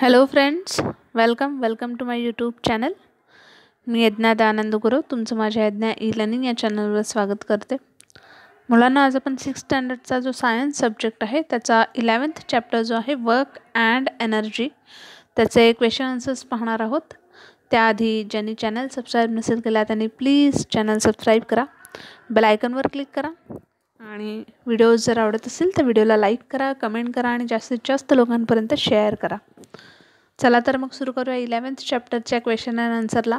Hello friends welcome welcome to my YouTube channel मी Yajnanand Guru तुमचं माझ्या यज्ञा ई लर्निंग या चॅनलवर स्वागत करते मुलांना आज आपण सिक्स्थ स्टँडर्डचा जो सायन्स सब्जेक्ट आहे त्याचा इलेवन्थ चॅप्टर जो आहे वर्क अँड एनर्जी त्याचे क्वेश्चन आन्सर्स पाहणार आहोत त्याआधी ज्यांनी चॅनल सबस्क्राईब नसेल केला त्यांनी प्लीज चॅनल सबस्क्राईब करा बेलायकनवर क्लिक करा आणि व्हिडिओज जर आवडत असेल तर व्हिडिओला लाईक करा कमेंट करा आणि जास्तीत जास्त लोकांपर्यंत शेअर करा चला तर मग सुरू करूया इलेवन्थ चॅप्टरच्या क्वेश्चन अँड आन्सरला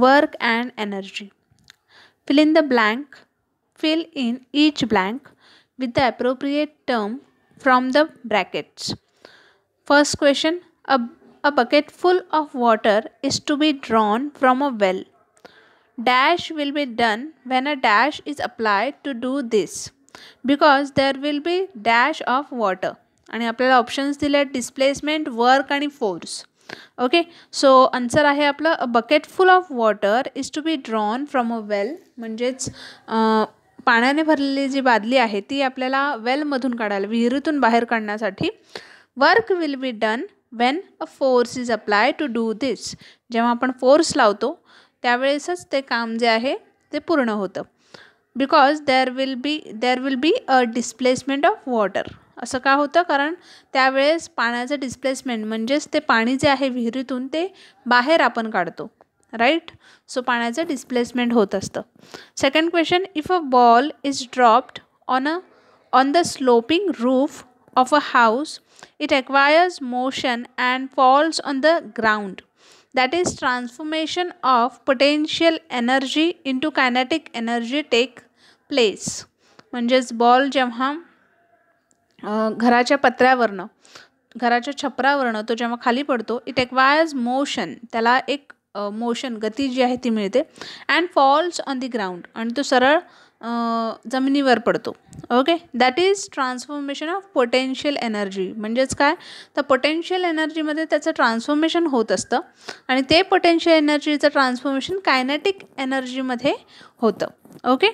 work and energy fill in the blank fill in each blank with the appropriate term from the brackets first question a a bucket full of water is to be drawn from a well dash will be done when a dash is apply to do this because there will be dash of water आणि आपल्याला options दिले आहेत displacement work आणि force okay so answer आहे आपलं a bucket full of water is to be drawn from a well म्हणजेच पाण्याने भरलेली जी बादली आहे ती आपल्याला वेलमधून काढायला विहिरीतून बाहेर काढण्यासाठी work will be done when a force is apply to do this जेव्हा आपण फोर्स लावतो त्यावेळेसच ते काम जे आहे ते पूर्ण होतं because there will be there will be a displacement of water असं का होतं कारण त्यावेळेस पाण्याचं डिस्प्लेसमेंट म्हणजेच ते पाणी जे आहे विहिरीतून ते बाहेर आपण काढतो राईट सो पाण्याचं डिस्प्लेसमेंट होत असतं second question if a ball is dropped on a on the sloping roof of a house it acquires motion and falls on the ground is transformation of potential energy into kinetic energy take place म्हणजेच ball जेव्हा घराच्या पत्र्यावरनं घराच्या छपरावरनं तो जेव्हा खाली पडतो it acquires motion त्याला एक मोशन गती जी आहे ती मिळते and falls on the ground आणि तो सरळ जमिनीवर पडतो okay that is transformation of potential energy म्हणजेच काय तर पोटेन्शियल एनर्जीमध्ये त्याचं ट्रान्सफॉर्मेशन होत असतं आणि ते पोटेन्शियल एनर्जीचं ट्रान्सफॉर्मेशन कायनेटिक एनर्जीमध्ये होतं okay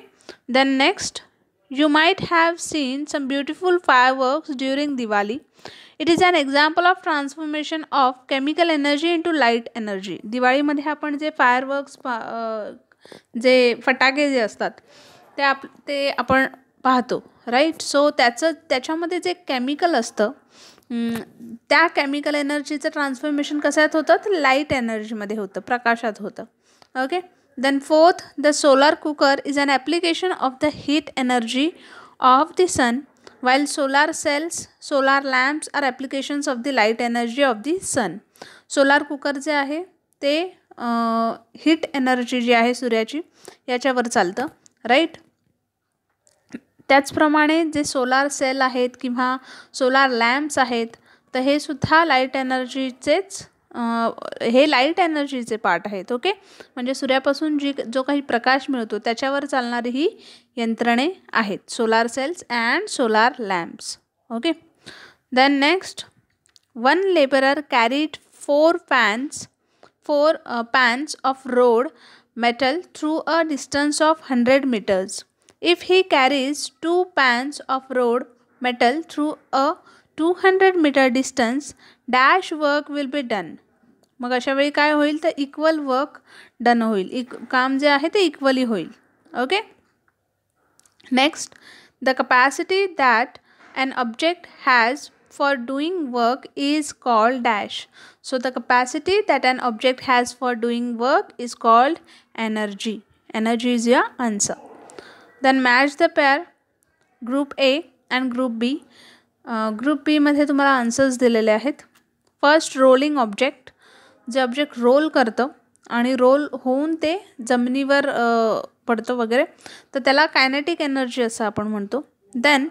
then next You might have seen some beautiful fireworks during Diwali. It is an example of transformation of chemical energy into light energy. दिवाळीमध्ये आपण जे फायरवर्क्स जे फटाके जे असतात ते आप ते आपण पाहतो राईट सो त्याचं त्याच्यामध्ये जे केमिकल असतं त्या केमिकल एनर्जीचं ट्रान्सफॉर्मेशन कशात होतं तर लाईट एनर्जीमध्ये होतं प्रकाशात होतं okay okay? Then fourth the solar cooker is an application of the heat energy of the sun while solar cells solar lamps are applications of the light energy of the sun solar cooker जे आहे ते heat energy जी आहे सूर्याची याच्यावर चालतं right त्याचप्रमाणे जे सोलार सेल आहेत किंवा सोलार लॅम्प्स आहेत तर हे सुद्धा लाईट एनर्जीचेच हे लाईट एनर्जीचे पार्ट आहेत ओके म्हणजे सूर्यापासून जी जो काही प्रकाश मिळतो त्याच्यावर चालणारी ही यंत्रणे आहेत solar cells and solar lamps okay then next one labourer carried four fans four pans of road metal through a distance of hundred metres if he carries two pans of road metal through a two hundred metre distance dash work will be done मग अशावेळी काय होईल तर equal work done होईल इक् e, काम जे आहे ते इक्वली होईल okay next the capacity that an object has for doing work is called dash so the capacity that an object has for doing work is called energy energy is your answer then match the pair group A and group B group बीमध्ये तुम्हाला answers दिलेले आहेत first rolling object जे object roll करतं आणि role होऊन ते जमिनीवर पडतं वगैरे तर त्याला कायनेटिक एनर्जी असं आपण म्हणतो then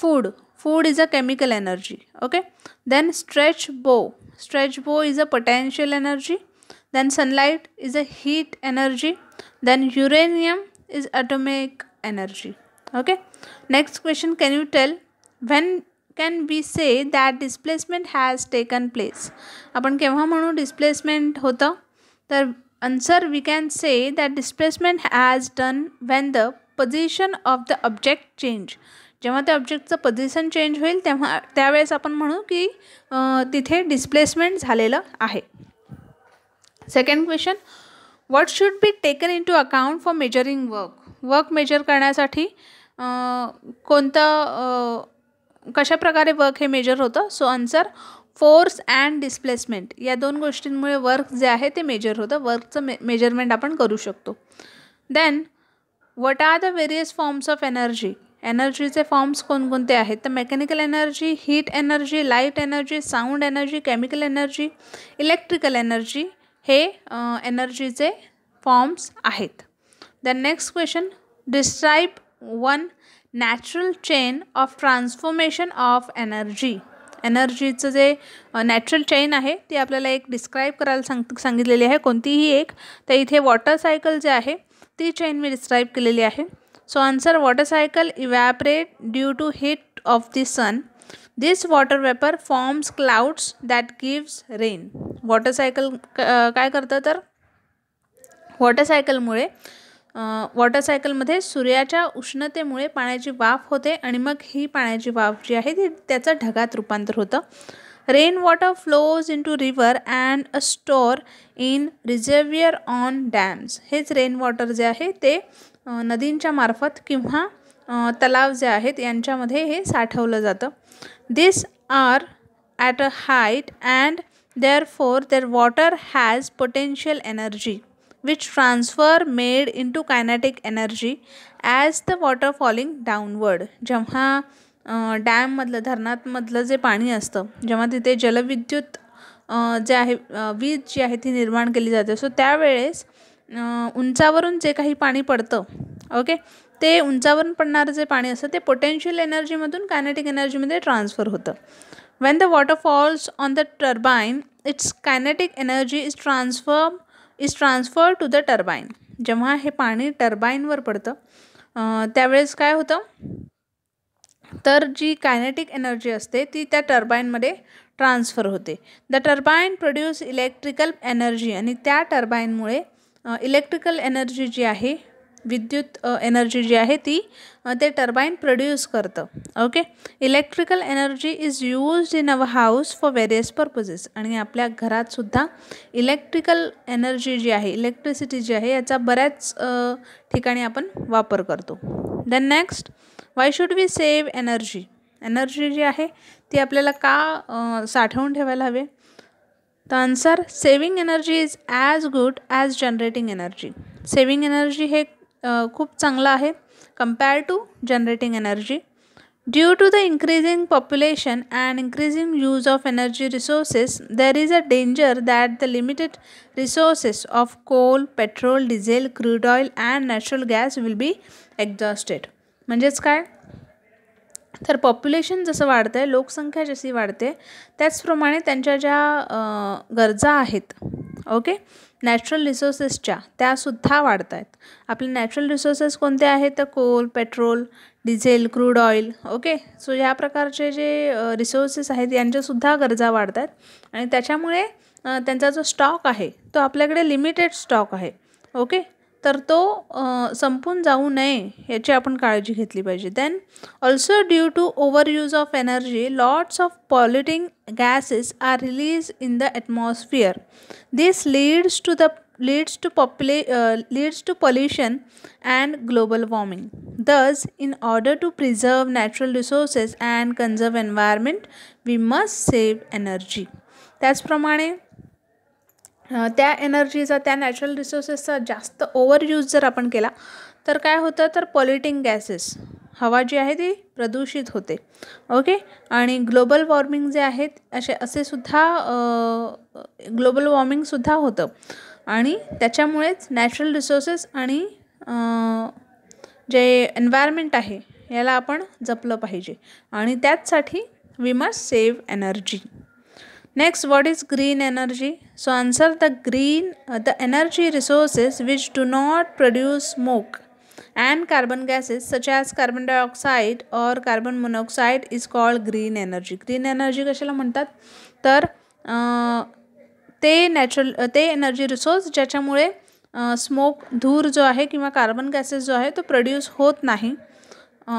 food food is a chemical energy okay then stretch bow stretch bow is a potential energy then sunlight is a heat energy then uranium is atomic energy okay next question can you tell when can be say that displacement has taken place आपण केव्हा म्हणू displacement होतं तर answer we can say that displacement has done when the position of the object change जेव्हा त्या ऑब्जेक्टचं position change होईल तेव्हा त्यावेळेस आपण म्हणू की तिथे डिस्प्लेसमेंट झालेलं आहे second question what should be taken into account for measuring work work measure करण्यासाठी कोणतं कशा प्रकारे वर्क हे मेजर होतं so answer force and displacement या दोन गोष्टींमुळे वर्क जे आहे ते मेजर होतं वर्कचं मे मेजरमेंट आपण करू शकतो then what are the various forms of energy एनर्जीचे फॉर्म्स कोणकोणते आहेत तर mechanical energy heat energy light energy sound energy chemical energy electrical energy हे एनर्जीचे फॉर्म्स आहेत the next question describe one natural chain of transformation of energy एनर्जीचं जे natural chain आहे ती आपल्याला एक डिस्क्राईब करायला सांग सांगितलेली आहे कोणतीही एक तर इथे वॉटर सायकल जे आहे ती चेन मी डिस्क्राईब केलेली आहे so answer water cycle evaporate due to heat of the sun this water vapour forms clouds that gives rain water cycle काय करतं तर वॉटर सायकलमुळे वॉटरसायकलमध्ये सूर्याच्या उष्णतेमुळे पाण्याची वाफ होते आणि मग ही पाण्याची वाफ जी आहे ती त्याचं ढगात रूपांतर होतं rain water flows into river and a store in reservoir on dams हेच रेन वॉटर जे आहे ते नदींच्या मार्फत किंवा तलाव जे आहेत यांच्यामध्ये हे साठवलं जातं this are at a height and therefore their water has potential energy which transfer made into kinetic energy as the water falling downward जेव्हा डॅममधलं धरणातमधलं जे पाणी असतं जेव्हा तिथे जलविद्युत जे आहे वीज जी आहे ती निर्माण केली जाते सो त्यावेळेस उंचावरून जे काही पाणी पडतं ओके ते उंचावरून पडणारं जे पाणी असतं ते पोटेन्शियल एनर्जीमधून कायनेटिक एनर्जीमध्ये ट्रान्सफर होतं when the water falls on the turbine its kinetic energy is transform is transfer to the turbine जेव्हा हे पाणी टर्बाईनवर पडतं त्यावेळेस काय होतं तर जी कायनेटिक एनर्जी असते ती त्या टर्बाईनमध्ये ट्रान्सफर होते the turbine produce electrical energy आणि त्या टर्बाईनमुळे इलेक्ट्रिकल एनर्जी जी आहे विद्युत एनर्जी जी आहे ती ते टर्बाईन प्रोड्यूस करतं okay electrical energy is used in our house for various purposes आणि आपल्या घरातसुद्धा इलेक्ट्रिकल एनर्जी जी आहे इलेक्ट्रिसिटी जी आहे याचा बऱ्याच ठिकाणी आपण वापर करतो then next why should we save energy energy जी आहे ती आपल्याला का साठवून ठेवायला हवे तर answer saving energy is as good as generating energy saving energy हे खूप चांगला आहे compare to generating energy due to the increasing population and increasing use of energy resources there is a danger that the limited resources of coal petrol diesel crude oil and natural gas will B exhausted म्हणजेच काय तर population जसं वाढतं आहे लोकसंख्या जशी वाढते त्याचप्रमाणे त्यांच्या ज्या गरजा आहेत ओके नॅचरल रिसोर्सेसच्या त्यासुद्धा वाढत आहेत आपले नॅचरल रिसोर्सेस कोणते आहेत तर coal petrol diesel crude oil okay so ह्या प्रकारचे जे रिसोर्सेस आहेत यांच्यासुद्धा गरजा वाढत आहेत आणि त्याच्यामुळे त्यांचा जो स्टॉक आहे तो आपल्याकडे लिमिटेड स्टॉक आहे ओके तर तो संपून जाऊ नये याची आपण काळजी घेतली पाहिजे then also due to over use of energy lots of polluting gases are release in the atmosphere this leads to the leads to पॉप्युले leads to pollution and global warming thus in order to preserve natural resources and conserve environment we must save energy त्याचप्रमाणे त्या एनर्जीचा त्या natural रिसोर्सेसचा जास्त over use जर आपण केला तर काय होतं तर पॉल्युटिंग गॅसेस हवा जी आहे ती प्रदूषित होते ओके आणि ग्लोबल वॉर्मिंग जे आहेत असे असे सुद्धा ग्लोबल वॉर्मिंगसुद्धा होतं आणि त्याच्यामुळेच नॅचरल रिसोर्सेस आणि जे एन्व्हायरमेंट आहे याला आपण जपलं पाहिजे आणि त्याचसाठी we must save energy next what is green energy so answer the green the energy resources which do not produce smoke smoke carbon carbon such such carbon carbon dioxide carbon carbon is called green energy green energy कशाला म्हणतात तर ते natural ते energy resource ज्याच्यामुळे smoke धूर जो आहे किंवा कार्बन गॅसेस जो आहे तो प्रोड्यूस होत नाही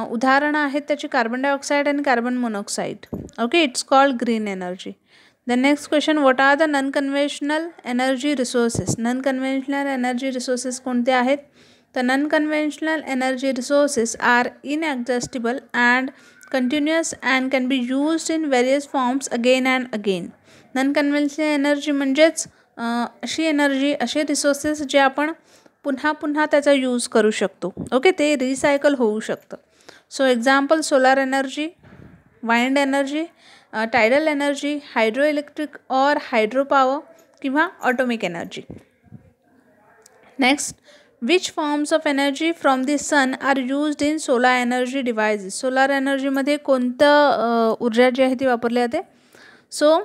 उदाहरणं आहेत त्याची कार्बन डायऑक्साईड आणि carbon monoxide okay it's called green energy the next question what are the non conventional energy resources non conventional energy resources कोणते आहेत तर non conventional energy resources are inexhaustible and continuous and can be used in various forms again and again non conventional energy म्हणजेच अशी energy असे resources जे आपण पुन्हा पुन्हा त्याचा यूज करू शकतो ओके ते रिसायकल होऊ शकतं so example solar energy wind energy tidal energy hydro electric और हायड्रो किंवा atomic energy next which forms of energy from the sun are used in solar energy devices solar एनर्जीमध्ये कोणतं uh, ऊर्जा जी आहे ती वापरली जाते so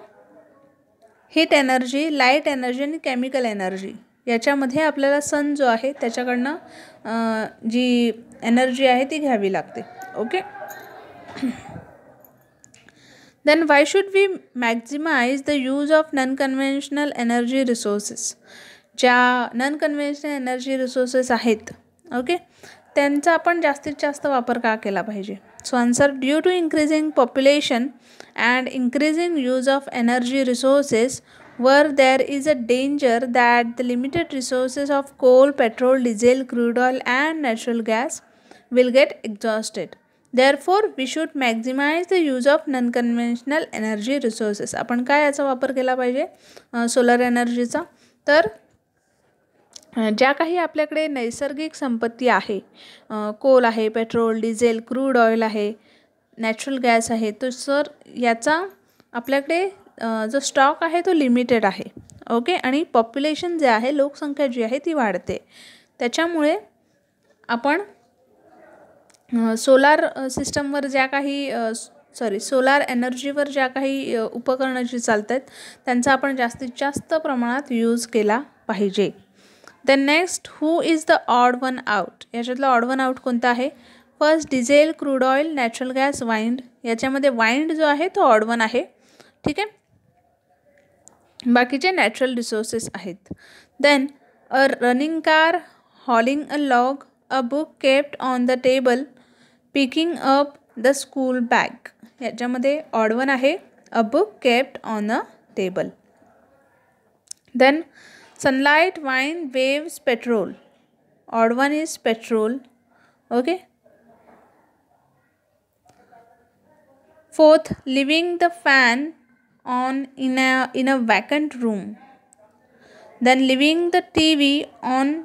heat energy light energy आणि केमिकल एनर्जी याच्यामध्ये आपल्याला सन जो आहे त्याच्याकडनं uh, जी एनर्जी आहे ती घ्यावी लागते okay then why should we maximize the use of non-conventional energy resources ज्या नॉन कन्व्हेन्शनल एनर्जी रिसोर्सेस आहेत ओके त्यांचा आपण जास्तीत जास्त वापर का केला पाहिजे so answer due to increasing population and increasing use of energy resources वर there is a danger that the limited resources of coal petrol diesel crude oil and natural gas will get exhausted therefore we should maximise the use of non conventional energy resources आपण काय याचा वापर केला पाहिजे solar एनर्जीचा तर ज्या काही आपल्याकडे नैसर्गिक संपत्ती आहे कोल आहे पेट्रोल डिझेल क्रूड ऑइल आहे नॅचरल गॅस आहे तो सर याचा आपल्याकडे जो स्टॉक आहे तो लिमिटेड आहे ओके आणि पॉप्युलेशन जे आहे लोकसंख्या जी आहे ती वाढते त्याच्यामुळे आपण सोलार सिस्टमवर ज्या काही सॉरी सोलार एनर्जीवर ज्या काही उपकरणं जी चालत आहेत त्यांचा आपण जास्तीत जास्त प्रमाणात यूज केला पाहिजे the next who is the odd one out याच्यातला ऑड वन आउट कोणता आहे first diesel crude oil natural gas wind याच्यामध्ये वाइंड जो आहे तो ऑड वन आहे ठीक आहे बाकीचे नॅचरल रिसोर्सेस आहेत then a running car hauling a log a book kept on the table picking up the school bag याच्यामध्ये odd one आहे a book kept on a table then sunlight wine waves petrol odd one is petrol okay fourth leaving the fan on in a in a vacant room then leaving the tv on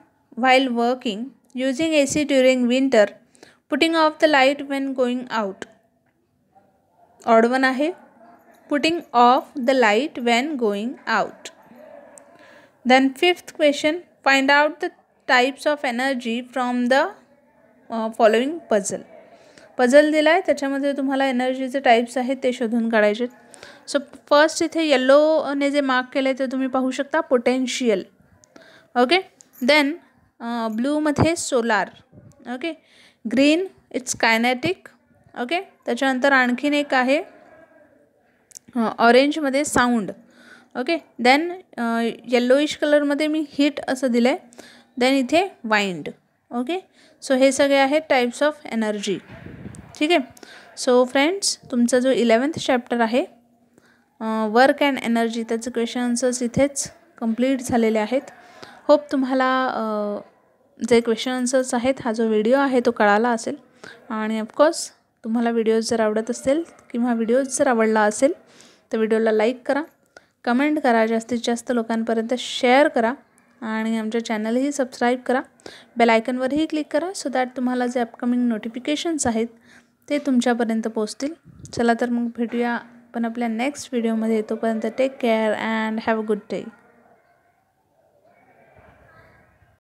while working using ac during winter putting off the light when going out odd one आहे putting off the light when going out then fifth question find out the types of energy from the following puzzle puzzle दिला आहे त्याच्यामध्ये तुम्हाला एनर्जीचे types आहेत ते शोधून काढायचे so first इथे येल्लोने जे मार्क केले ते तुम्ही पाहू शकता पोटेन्शियल ओके देन ब्लूमध्ये solar okay green it's kinetic okay त्याच्यानंतर आणखीन एक आहे ऑरेंजमध्ये साऊंड ओके देन येल्लोइश कलरमध्ये मी हिट असं दिलं आहे देन इथे वाइंड ओके सो हे सगळे आहेत टाईप्स ऑफ एनर्जी ठीक आहे सो फ्रेंड्स तुमचा जो इलेवन्थ चॅप्टर आहे वर्क अँड एनर्जी त्याचे क्वेश्चन्सच इथेच कंप्लीट झालेले आहेत होप तुम्हाला जे क्वेश्चन आन्सर्स आहेत हा जो व्हिडिओ आहे तो कळाला असेल आणि ऑफकोर्स तुम्हाला व्हिडिओज जर आवडत असेल किंवा व्हिडिओज जर आवडला असेल तर व्हिडिओला लाईक करा कमेंट करा जास्तीत जास्त लोकांपर्यंत शेअर करा आणि आमच्या चॅनलही सबस्क्राईब करा बेल आयकनवरही क्लिक करा सो दॅट तुम्हाला जे अपकमिंग नोटिफिकेशन्स आहेत ते तुमच्यापर्यंत पोहोचतील चला तर मग भेटूया पण आपल्या नेक्स्ट व्हिडिओमध्ये तोपर्यंत take care and have a good day